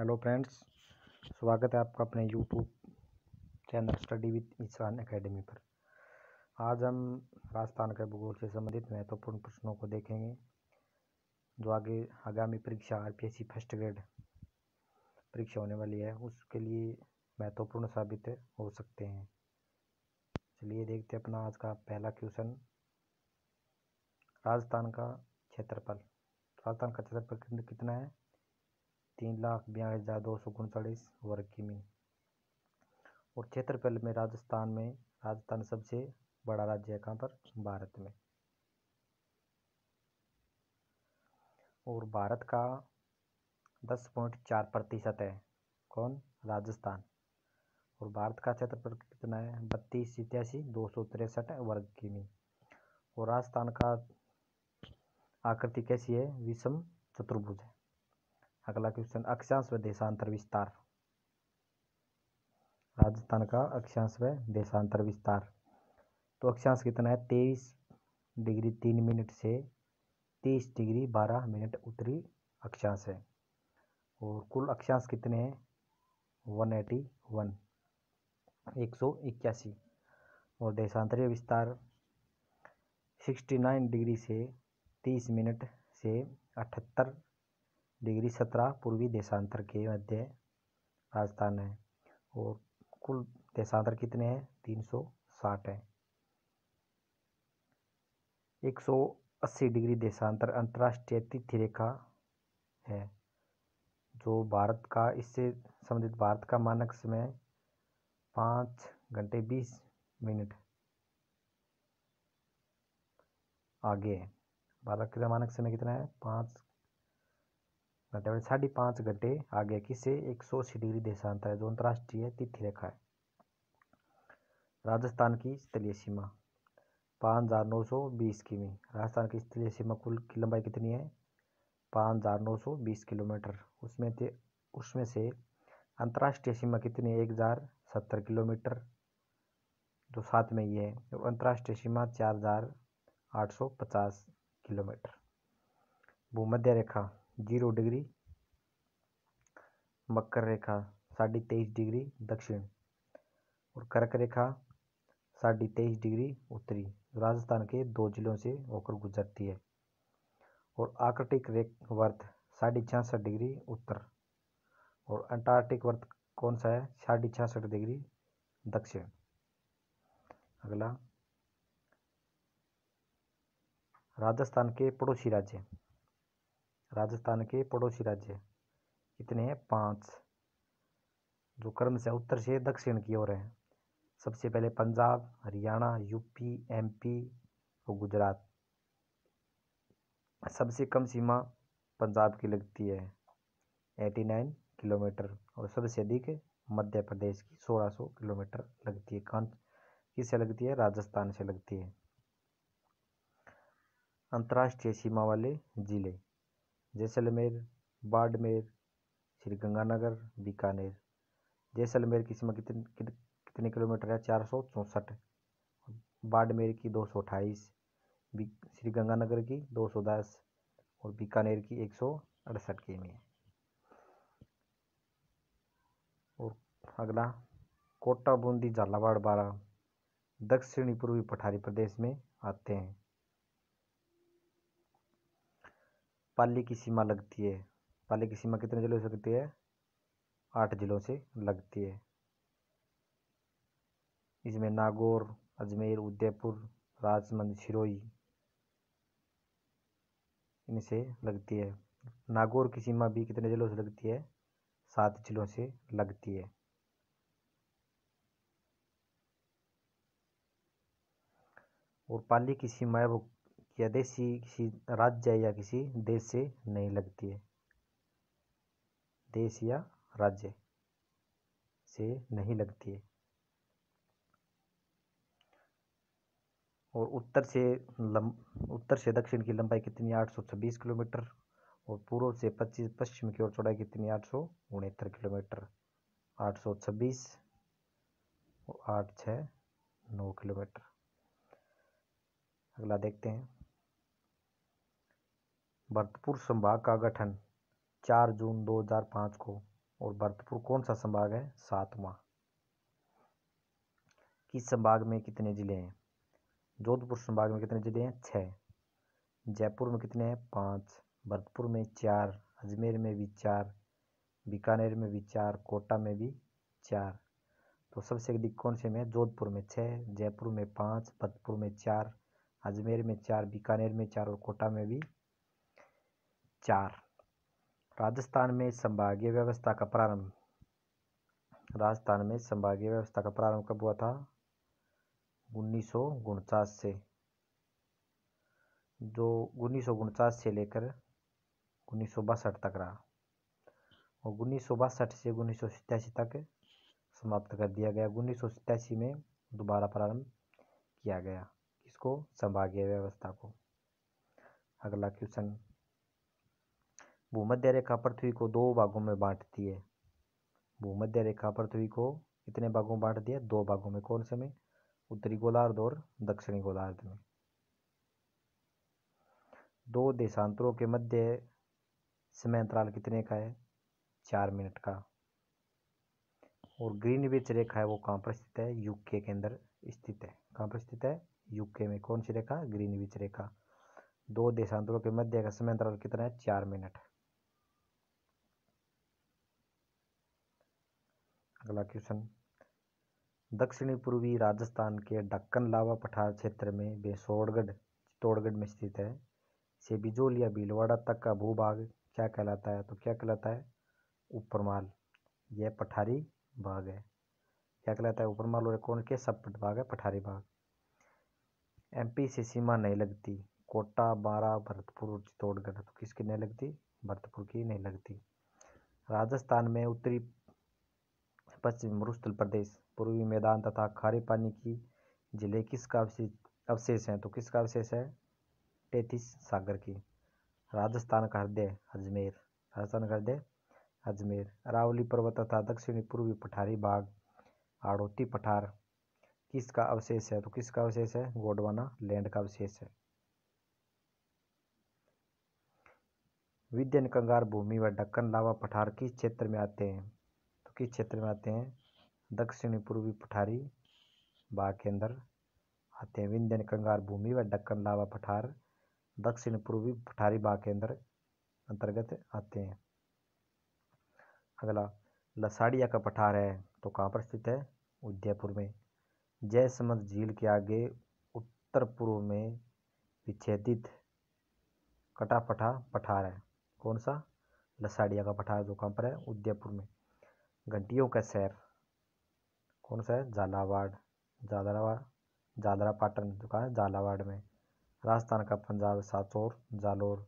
hello friends स्वागत है आपका अपने YouTube channel study with Ishan academy पर आज हम राजस्थान के भूगोल से संबंधित महत्वपूर्ण प्रश्नों को देखेंगे जो आगे आगामी परीक्षा R P S C first grade परीक्षा होने वाली है उसके लिए महत्वपूर्ण साबित हो सकते हैं चलिए देखते हैं अपना आज का पहला क्वेश्चन राजस्थान का क्षेत्रफल राजस्थान का क्षेत्रफल कितना है तीन लाख बयालीस हज़ार दो सौ उनचालीस वर्ग किमी और क्षेत्रफल में राजस्थान में राजस्थान सबसे बड़ा राज्य है कहाँ पर भारत में और भारत का दस पॉइंट चार प्रतिशत है कौन राजस्थान और भारत का क्षेत्रफल कितना है बत्तीस सितयासी दो सौ तिरसठ वर्ग किमी और राजस्थान का आकृति कैसी है विषम चतुर्भुज है अगला क्वेश्चन अक्षांश व देशांतर विस्तार राजस्थान का अक्षांश व देशांतर विस्तार तो अक्षांश कितना है तेईस डिग्री तीन मिनट से तीस डिग्री बारह मिनट उत्तरी अक्षांश है और कुल अक्षांश कितने हैं वन एटी वन एक सौ इक्यासी और देशांतरीय विस्तार सिक्सटी नाइन डिग्री से तीस मिनट से अठहत्तर डिग्री सत्रह पूर्वी देशांतर के मध्य राजस्थान है और कुल देशांतर कितने हैं तीन सौ साठ है एक सौ अस्सी डिग्री देशांतर अंतर्राष्ट्रीय तिथि रेखा है जो भारत का इससे संबंधित भारत का मानक समय पाँच घंटे बीस मिनट आगे है भारत का मानक समय कितना है पाँच घटावे साढ़े पाँच घंटे आगे किसे एक सौ अस्सी डिग्री देशांतर है जो अंतर्राष्ट्रीय तिथि रेखा है राजस्थान की स्थलीय सीमा पाँच हज़ार नौ सौ बीस किमी राजस्थान की स्थलीय सीमा कुल की लंबाई कितनी है पाँच हज़ार नौ सौ बीस किलोमीटर उसमें थे उसमें से अंतर्राष्ट्रीय सीमा कितनी है एक हज़ार सत्तर किलोमीटर जो साथ में ये है और अंतर्राष्ट्रीय सीमा चार हज़ार आठ सौ पचास किलोमीटर भूमध्य रेखा जीरो डिग्री मकर रेखा साढ़े तेईस डिग्री दक्षिण और कर्क रेखा साढ़े तेईस डिग्री उत्तरी राजस्थान के दो जिलों से होकर गुजरती है और आर्कटिक रेख वर्त साढ़े छियासठ डिग्री उत्तर और अंटार्कटिक वर्त कौन सा है साढ़े छियासठ डिग्री दक्षिण अगला राजस्थान के पड़ोसी राज्य राजस्थान के पड़ोसी राज्य कितने हैं पाँच जो क्रम से उत्तर से दक्षिण की ओर है सबसे पहले पंजाब हरियाणा यूपी एमपी और गुजरात सबसे कम सीमा पंजाब की लगती है एटी नाइन किलोमीटर और सबसे अधिक मध्य प्रदेश की सोलह सौ किलोमीटर लगती है कौन किससे लगती है राजस्थान से लगती है अंतर्राष्ट्रीय सीमा वाले ज़िले जैसलमेर बाड़मेर श्रीगंगानगर गंगानगर बीकानेर जैसलमेर की सीमा कितन, कित, कितने किलोमीटर है चार सौ चौंसठ बाड़मेर की दो सौ अट्ठाईस श्री गंगानगर की दो सौ दस और बीकानेर की एक सौ अड़सठ के में और अगला कोटा बूंदी झालावाड़ बारह दक्षिणी पूर्वी पठारी प्रदेश में आते हैं पाली की सीमा लगती है पाली की सीमा कितने जिलों से लगती है आठ जिलों से लगती है इसमें नागौर अजमेर उदयपुर राजमंद सिरोही इनसे लगती है नागौर की सीमा भी कितने जिलों से लगती है सात जिलों से लगती है और पाली की सीमा है वो या देशी किसी राज्य या किसी देश से नहीं लगती है देश या राज्य से नहीं लगती है और उत्तर से लम उत्तर से दक्षिण की लंबाई कितनी आठ सौ छब्बीस किलोमीटर और पूर्व से पच्चीस पश्चिम की ओर चौड़ाई कितनी आठ सौ उनहत्तर किलोमीटर आठ सौ छब्बीस और आठ छः नौ किलोमीटर अगला देखते हैं भरतपुर संभाग का गठन चार जून 2005 को और भरतपुर कौन सा संभाग है सातवा किस संभाग में कितने ज़िले हैं जोधपुर संभाग में कितने ज़िले हैं छः जयपुर में कितने हैं पाँच भरतपुर में चार अजमेर में भी चार बीकानेर में भी चार कोटा में भी चार तो सबसे अधिक कौन से में जोधपुर में छः जयपुर में पाँच भरतपुर में चार अजमेर में चार बीकानेर में चार और कोटा में भी चार राजस्थान में संभागीय व्यवस्था का प्रारंभ राजस्थान में संभागीय व्यवस्था का प्रारंभ कब हुआ था उन्नीस से जो उन्नीस से लेकर उन्नीस तक रहा और उन्नीस से उन्नीस तक समाप्त कर दिया गया उन्नीस में दोबारा प्रारंभ किया गया इसको संभागीय व्यवस्था को अगला क्वेश्चन भूमध्य रेखा पृथ्वी को दो भागों में बांटती है भूमध्य रेखा पृथ्वी को कितने भागों में बांट दिया दो भागों में कौन से में उत्तरी गोलार्ध और दक्षिणी गोलार्ध में दो देशांतरों के मध्य समय अंतराल कितने का है चार मिनट का और ग्रीन विच रेखा है वो कहाँ पर स्थित है यूके के अंदर स्थित है कहाँ पर स्थित है यूके में कौन सी रेखा ग्रीन विच रेखा दो देशांतरों के मध्य का समय अंतराल कितना है चार मिनट अगला क्वेश्चन दक्षिणी पूर्वी राजस्थान के डक्कन लावा पठार क्षेत्र में बेसोड़गढ़ चित्तौड़गढ़ में स्थित है से बिजोल या भीलवाड़ा तक का भूभाग क्या कहलाता है तो क्या कहलाता है ऊपरमाल यह पठारी भाग है क्या कहलाता है ऊपरमाल और कौन के सब भाग है पठारी भाग एमपी से सीमा नहीं लगती कोटा बारा भरतपुर और चित्तौड़गढ़ तो किसकी नहीं लगती भरतपुर की नहीं लगती राजस्थान में उत्तरी पश्चिमी मरुस्थल प्रदेश पूर्वी मैदान तथा खारे पानी की जिले किसका अवशेष है हैं तो किसका अवशेष है टेथिस सागर की राजस्थान का हृदय अजमेर राजस्थान का हृदय अजमेर अरावली पर्वत तथा दक्षिणी पूर्वी पठारी भाग आड़ोती पठार किसका अवशेष है तो किसका अवशेष है गोडवाना लैंड का अवशेष है विद्यन कंगार भूमि व डक्कन लावा पठार किस क्षेत्र में आते हैं किस क्षेत्र में आते हैं दक्षिणी पूर्वी पठारी भाग के अंदर आते हैं विंध्यन कंगार भूमि व डक्कन लावा पठार दक्षिण पूर्वी पठारी भाग के अंदर अंतर्गत आते हैं अगला लसाड़िया का पठार है तो कहाँ पर स्थित है उदयपुर में जयसमंद झील के आगे उत्तर पूर्व में विच्छेदित कटापठा पठार है कौन सा लसाड़िया का पठार जो कहाँ पर है उदयपुर में गड्डियों का शहर कौन सा है झालावाड़ जादरावाड़ जादरा पाटन जो कहा है झालावाड़ में राजस्थान का पंजाब सातौर जालोर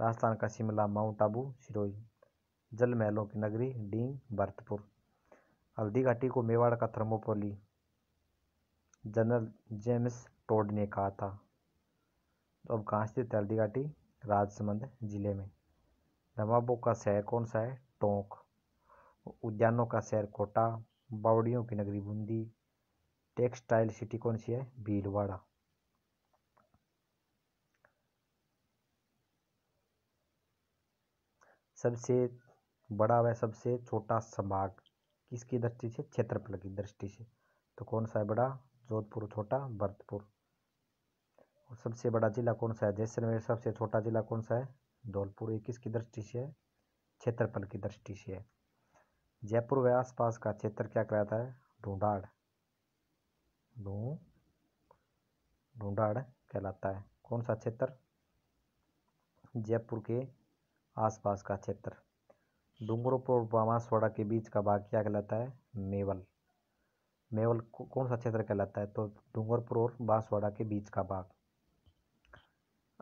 राजस्थान का शिमला माउंट आबू सिरोही जल महलों की नगरी डींग भरतपुर हल्दी घाटी को मेवाड़ का थर्मोपोली जनरल जेम्स टोड ने कहा था तो अब कहाँ स्थित हल्दी घाटी राजसमंद जिले में नवाबों का शहर कौन सा है टोंक उद्यानों का शहर कोटा बावड़ियों की नगरी बूंदी टेक्सटाइल सिटी कौन सी है भीलवाड़ा सबसे बड़ा व सबसे छोटा संभाग किसकी दृष्टि से क्षेत्रफल की दृष्टि से तो कौन सा है बड़ा जोधपुर छोटा भरतपुर और सबसे बड़ा जिला कौन सा है जैसलमेर सबसे छोटा जिला कौन सा है धौलपुर ये किसकी दृष्टि से है क्षेत्रफल की दृष्टि से है जयपुर व आसपास का क्षेत्र क्या कहलाता है ढूंढाड़ ढूं ढूंढाड़ कहलाता है कौन सा क्षेत्र जयपुर के आसपास का क्षेत्र डूंगरपुर और बामासवाड़ा के बीच का भाग क्या कहलाता है मेवल मेवल कौन सा क्षेत्र कहलाता है तो डूंगरपुर और बांसवाड़ा के बीच का भाग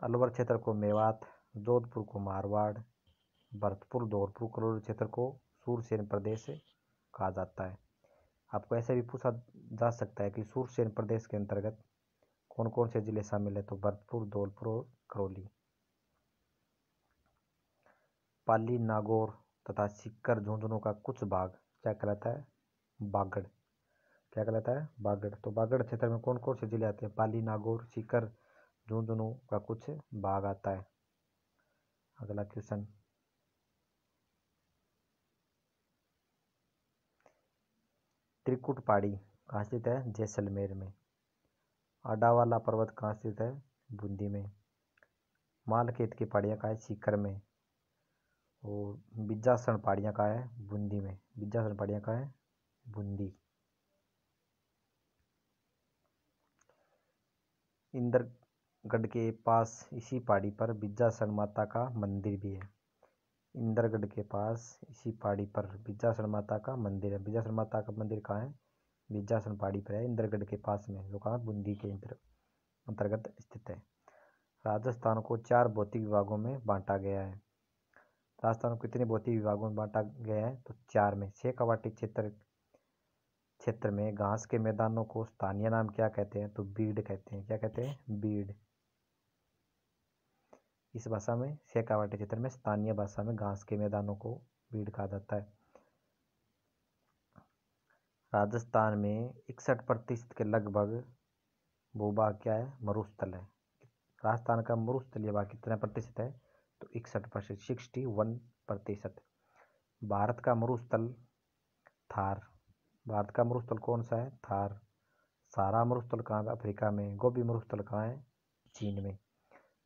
अलवर क्षेत्र को मेवात जोधपुर को मारवाड़ भरतपुर धौलपुर करोड़ क्षेत्र को सूरसेन प्रदेश कहा जाता है आपको ऐसे भी पूछा जा सकता है कि सूरसेन प्रदेश के अंतर्गत कौन कौन से ज़िले शामिल हैं तो भरतपुर धौलपुर और करौली पाली नागौर तथा सिक्कर झुंझुनू का कुछ भाग क्या कहलाता है बागड़ क्या कहलाता है बागड़ तो बागड़ क्षेत्र में कौन कौन से ज़िले आते हैं पाली नागौर सिक्कर झुंझुनू का कुछ भाग आता है अगला क्वेश्चन त्रिकुट पहाड़ी कहाँ स्थित है जैसलमेर में अडावाला पर्वत कहाँ स्थित है बूंदी में मालखेत की पहाड़ियाँ कहाँ है सीकर में और बिजासन पहाड़ियाँ कहाँ है बूंदी में बिजासन पहाड़ियाँ कहाँ है बूंदी इंद्रगढ़ के पास इसी पहाड़ी पर बिजासन माता का मंदिर भी है इंदरगढ़ के पास इसी पहाड़ी पर विंध्याचल माता का मंदिर है बिजासन माता का मंदिर कहाँ है बिजासन पहाड़ी पर है इंदरगढ़ के पास में जो कहाँ बूंदी के अंतर्गत स्थित है राजस्थान को चार भौतिक विभागों में बांटा गया है राजस्थान को कितने भौतिक विभागों में बांटा गया है तो चार में छः कवाटी क्षेत्र क्षेत्र में घास के मैदानों को स्थानीय नाम क्या कहते हैं तो बीड कहते हैं क्या कहते हैं बीड इस भाषा में शेखावाटी क्षेत्र में स्थानीय भाषा में घास के मैदानों को भीड़ कहा जाता है राजस्थान में इकसठ प्रतिशत के लगभग भूभाग क्या है मरुस्थल है राजस्थान का मरुस्थलीय भाग कितना प्रतिशत है तो इकसठ प्रतिशत सिक्सटी वन प्रतिशत भारत का मरुस्थल थार भारत का मरुस्थल कौन सा है थार सारा मरुस्थल कहाँ अफ्रीका में गोभी मरुस्थल कहाँ है चीन में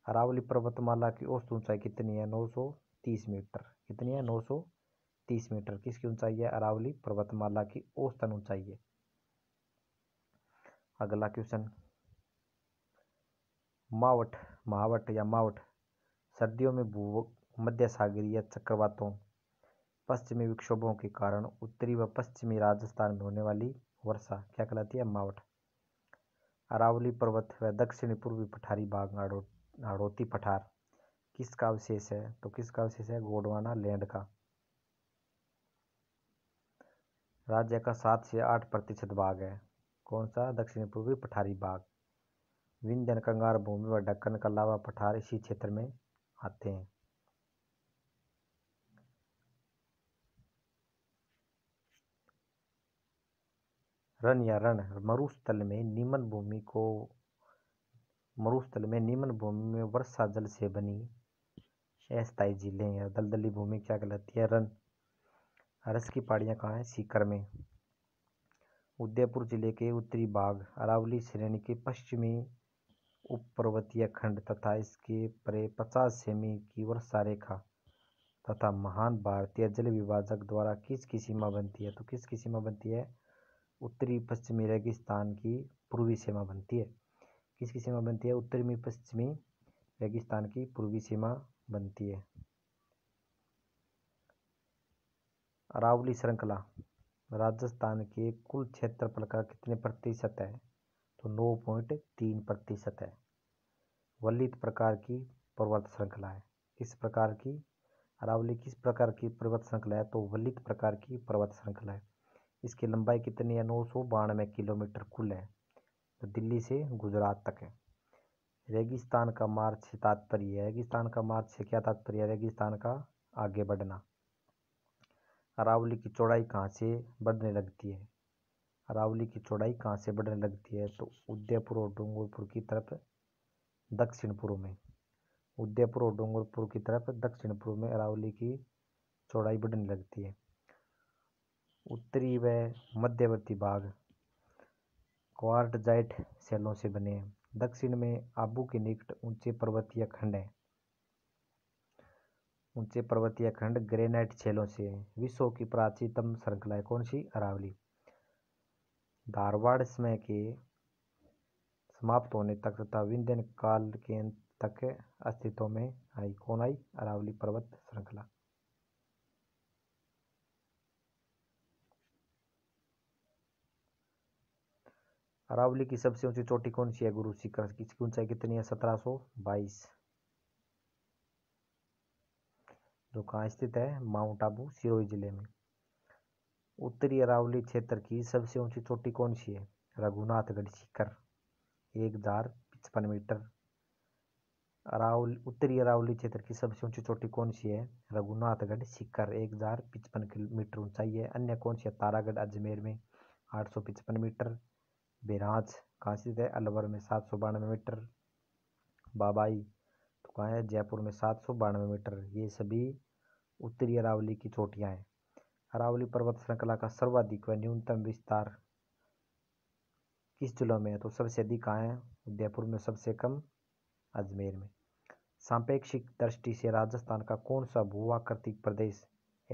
अरावली पर्वतमाला की औसत ऊंचाई कितनी है नौ सौ तीस मीटर कितनी है नौ सौ तीस मीटर किसकी ऊंचाई है अरावली पर्वतमाला की औसतन ऊंचाई है अगला क्वेश्चन मावट महावट या मावट सर्दियों में भू मध्य सागरीय चक्रवातों पश्चिमी विक्षोभों के कारण उत्तरी व पश्चिमी राजस्थान में होने वाली वर्षा क्या कहलाती है मावट अरावली पर्वत व दक्षिणी पूर्वी पठारी भाग हाड़ौती पठार किसका अवशेष है तो किसका अवशेष है गोडवाना लैंड का राज्य का सात से आठ प्रतिशत भाग है कौन सा दक्षिण पूर्वी पठारी भाग विंध्यन कंगार भूमि व ढक्कन का लावा पठार इसी क्षेत्र में आते हैं रन या रण मरुस्थल में निम्न भूमि को मरुस्थल में निम्न भूमि में वर्षा जल से बनी अस्थायी झीलें या दलदली भूमि क्या कहलाती है रन अरस की पहाड़ियाँ कहाँ हैं सीकर में उदयपुर जिले के उत्तरी भाग अरावली श्रेणी के पश्चिमी उपपर्वतीय खंड तथा इसके परे पचास सेमी की वर्षा रेखा तथा महान भारतीय जल विभाजक द्वारा किसकी सीमा बनती है तो किसकी सीमा बनती है उत्तरी पश्चिमी रेगिस्तान की पूर्वी सीमा बनती है किसकी सीमा बनती है उत्तर में पश्चिमी रेगिस्तान की पूर्वी सीमा बनती है अरावली श्रृंखला राजस्थान के कुल क्षेत्रफल का कितने प्रतिशत है तो नौ पॉइंट तीन प्रतिशत है वलित प्रकार की पर्वत श्रृंखला है किस प्रकार की अरावली किस प्रकार की पर्वत श्रृंखला है तो वलित प्रकार की पर्वत श्रृंखला है इसकी लंबाई कितनी है नौ सौ बानवे किलोमीटर कुल है तो दिल्ली से गुजरात तक है रेगिस्तान का मार्च से तात्पर्य रेगिस्तान का मार्च से क्या तात्पर्य रेगिस्तान का आगे बढ़ना अरावली की चौड़ाई कहाँ से बढ़ने लगती है अरावली की चौड़ाई कहाँ से बढ़ने लगती है तो उदयपुर और डूंगरपुर की तरफ दक्षिण पूर्व में उदयपुर और डूंगरपुर की तरफ दक्षिण पूर्व में अरावली की चौड़ाई बढ़ने लगती है उत्तरी व मध्यवर्ती भाग क्वार्टजाइट शैलों से बने हैं दक्षिण में आबू के निकट ऊंचे पर्वतीय खंड हैं ऊंचे पर्वतीय खंड ग्रेनाइट शैलों से हैं विश्व की प्राचीनतम श्रृंखला कौन सी अरावली धारवाड़ समय के समाप्त होने तक तथा विंध्यन काल के अंत तक अस्तित्व में आई कौन आई अरावली पर्वत श्रृंखला अरावली की सबसे ऊंची चोटी कौन सी है गुरु शिखर इसकी ऊंचाई कितनी है सत्रह सौ बाईस जो कहाँ स्थित है माउंट आबू सिरोही जिले में उत्तरी अरावली क्षेत्र की सबसे ऊंची चोटी कौन सी है रघुनाथगढ़ शिखर एक हजार पचपन मीटर अरावली उत्तरी अरावली क्षेत्र की सबसे ऊंची चोटी कौन सी है रघुनाथगढ़ शिखर एक हजार पचपन किलोमीटर ऊंचाई है अन्य कौन सी है तारागढ़ अजमेर में आठ सौ पचपन मीटर बिराज काशी है अलवर में सात सौ बानवे मीटर बाबाई तो कहाँ है जयपुर में सात सौ बानवे मीटर ये सभी उत्तरी अरावली की चोटियाँ हैं अरावली पर्वत श्रृंखला का सर्वाधिक व न्यूनतम विस्तार किस जिलों में है तो सबसे अधिक कहाँ है उदयपुर में सबसे कम अजमेर में सापेक्षिक दृष्टि से राजस्थान का कौन सा भूवाकृतिक प्रदेश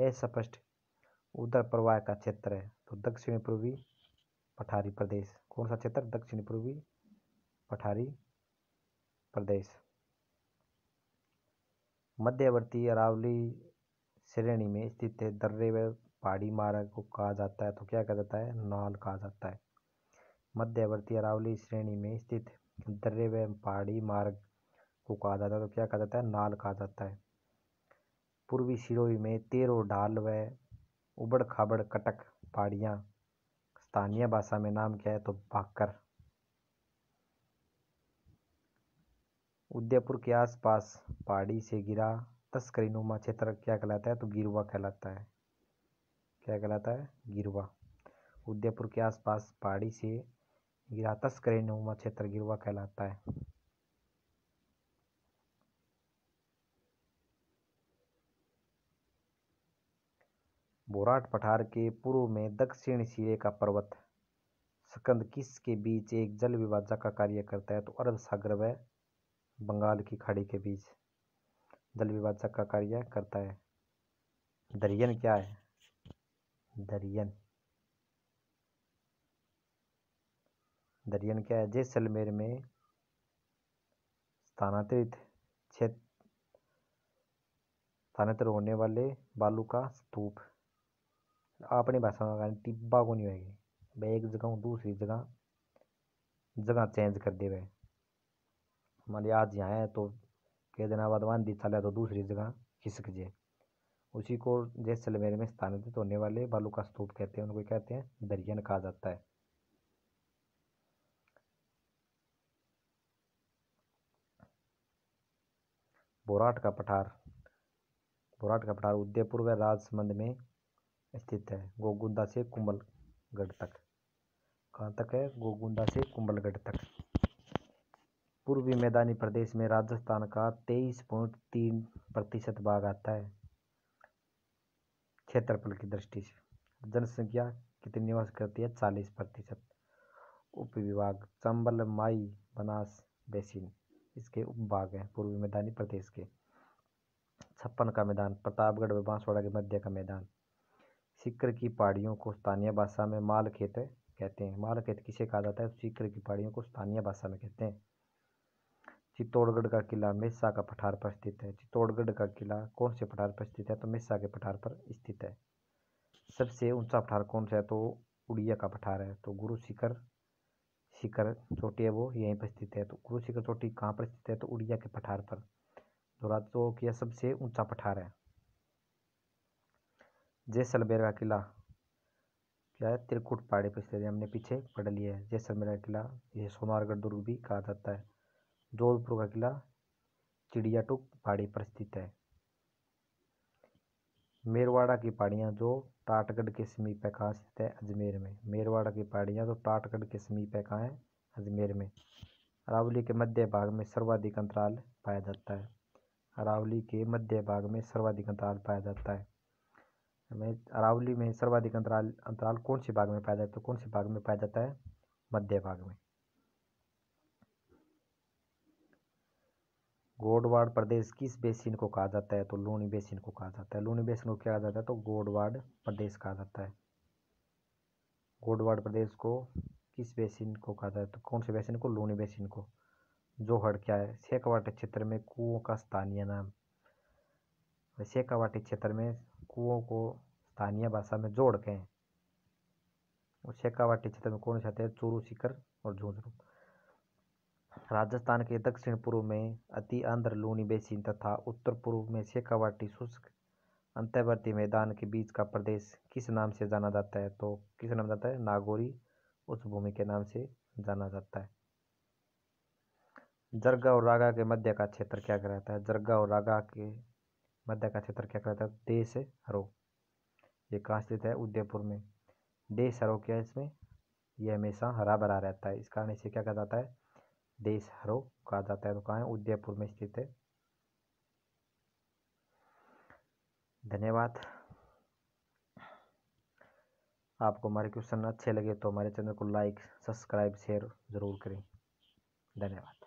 अस्पष्ट उदर प्रवाह का क्षेत्र है तो दक्षिण पूर्वी पठारी प्रदेश कौन सा क्षेत्र दक्षिण पूर्वी पठारी प्रदेश मध्यवर्ती अरावली श्रेणी में स्थित है दर्रे व पहाड़ी मार्ग को कहा जाता है तो क्या कहा जाता है नाल कहा जाता है मध्यवर्ती अरावली श्रेणी में स्थित दर्रे व पहाड़ी मार्ग को कहा जाता है तो क्या कहा जाता है नाल कहा जाता है पूर्वी सिरोही में तेरों ढाल व उबड़ खाबड़ कटक पहाड़ियाँ स्थानीय भाषा में नाम क्या है तो भाकर उदयपुर के आसपास पहाड़ी से गिरा तस्करी नुमा क्षेत्र क्या कहलाता है तो गिरुआ कहलाता है क्या कहलाता है गिरवा उदयपुर के आसपास पहाड़ी से गिरा तस्करी नुमा क्षेत्र गिरवा कहलाता है बोराट पठार के पूर्व में दक्षिण सिरे का पर्वत सकंद किस के बीच एक जल विभाजक का कार्य करता है तो अरब सागर व बंगाल की खाड़ी के बीच जल विभाजक का कार्य करता है दरियन क्या है दरियन दरियन क्या है जैसलमेर में स्थानांतरित क्षेत्र स्थानांतरित होने वाले बालू का स्तूप अपनी भाषा में कानी टिब्बा नहीं होगी वे एक जगह दूसरी जगह जगह चेंज कर दे मान लिया आज यहाँ है तो कई दिन बाद वांधी चले तो दूसरी जगह खिसक जाए उसी को जैसलमेर में स्थानांतरित तो होने वाले बालू का स्तूप कहते हैं उनको कहते हैं दरियन कहा जाता है बोराट का पठार बोराट का पठार उदयपुर व राजसमंद में स्थित है गोगुंदा से कुंभलगढ़ तक कहाँ तक है गोगुंदा से कुंभलगढ़ तक पूर्वी मैदानी प्रदेश में राजस्थान का तेईस पॉइंट तीन प्रतिशत भाग आता है क्षेत्रफल की दृष्टि से जनसंख्या कितनी निवास करती है चालीस प्रतिशत उप विभाग चंबल माई बनास बेसिन इसके उपभाग हैं पूर्वी मैदानी प्रदेश के छप्पन का मैदान प्रतापगढ़ व बांसवाड़ा के मध्य का मैदान सीकर की पहाड़ियों को स्थानीय भाषा में माल खेत कहते हैं माल खेत किसे कहा जाता है सीकर की पहाड़ियों को स्थानीय भाषा में कहते हैं चित्तौड़गढ़ का किला मेसा का पठार पर स्थित है चित्तौड़गढ़ का किला कौन से पठार पर स्थित है तो मेसा के पठार पर स्थित है सबसे ऊंचा पठार कौन सा है तो उड़िया का पठार है तो गुरु शिखर शिखर चोटी है वो यहीं पर स्थित है तो गुरु शिखर चोटी कहाँ पर स्थित है तो उड़िया के पठार पर दोहरा तो किया सबसे ऊंचा पठार है जैसलमेर का किला क्या है त्रिकुट पहाड़ी पर स्थित है हमने पीछे पढ़ लिया है जैसलमेर का किला यह सोनारगढ़ दुर्ग भी कहा जाता है जोधपुर का किला चिड़िया टुक पहाड़ी पर स्थित है मेरवाड़ा की पहाड़ियाँ जो टाटगढ़ के समीप है कहाँ स्थित है अजमेर में मेरवाड़ा की पहाड़ियाँ जो टाटगढ़ के समीप है कहाँ है अजमेर में अरावली के मध्य भाग में सर्वाधिक अंतराल पाया जाता है अरावली के मध्य भाग में सर्वाधिक अंतराल पाया जाता है में अरावली में सर्वाधिक अंतराल अंतराल कौन से भाग में पाया जाता है तो कौन से भाग में पाया जाता है मध्य भाग में गोडवाड़ प्रदेश किस बेसिन को कहा जाता है तो लूणी बेसिन को कहा जाता है लूणी बेसिन को क्या कहा जाता है तो गोडवाड़ प्रदेश कहा जाता है गोडवाड़ प्रदेश को किस बेसिन को कहा जाता है तो कौन से बेसिन को लूणी बेसिन को जोहड़ क्या है शेखवाट क्षेत्र में कुओं का स्थानीय नाम शेखावाटी क्षेत्र में कुओं को स्थानीय भाषा में जोड़ हैं और शेखावाटी क्षेत्र में कौन से आते हैं चूरू सीकर और झुंझुनू राजस्थान के दक्षिण पूर्व में अति आंध्र लूनी बेसिन तथा उत्तर पूर्व में शेखावाटी शुष्क अंतर्वर्ती मैदान के बीच का प्रदेश किस नाम से जाना जाता है तो किस नाम जाता है नागौरी उस भूमि के नाम से जाना जाता है जरगा और रागा के मध्य का क्षेत्र क्या कहलाता है जरगा और रागा के मध्य का क्षेत्र क्या कहता है देश हरो ये कहाँ स्थित है उदयपुर में देश हरो क्या है इसमें ये हमेशा हरा भरा रहता है इस कारण इसे क्या कहा जाता है देश हरो कहा जाता है तो कहाँ है उदयपुर में स्थित है धन्यवाद आपको हमारे क्वेश्चन अच्छे लगे तो हमारे चैनल को लाइक सब्सक्राइब शेयर ज़रूर करें धन्यवाद